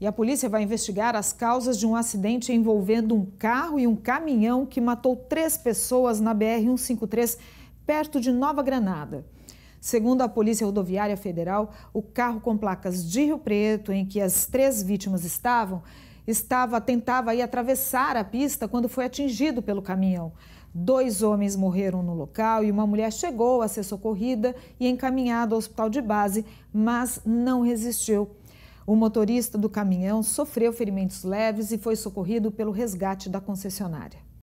E a polícia vai investigar as causas de um acidente envolvendo um carro e um caminhão que matou três pessoas na BR-153, perto de Nova Granada. Segundo a Polícia Rodoviária Federal, o carro com placas de Rio Preto, em que as três vítimas estavam, estava tentava ir atravessar a pista quando foi atingido pelo caminhão. Dois homens morreram no local e uma mulher chegou a ser socorrida e encaminhada ao hospital de base, mas não resistiu. O motorista do caminhão sofreu ferimentos leves e foi socorrido pelo resgate da concessionária.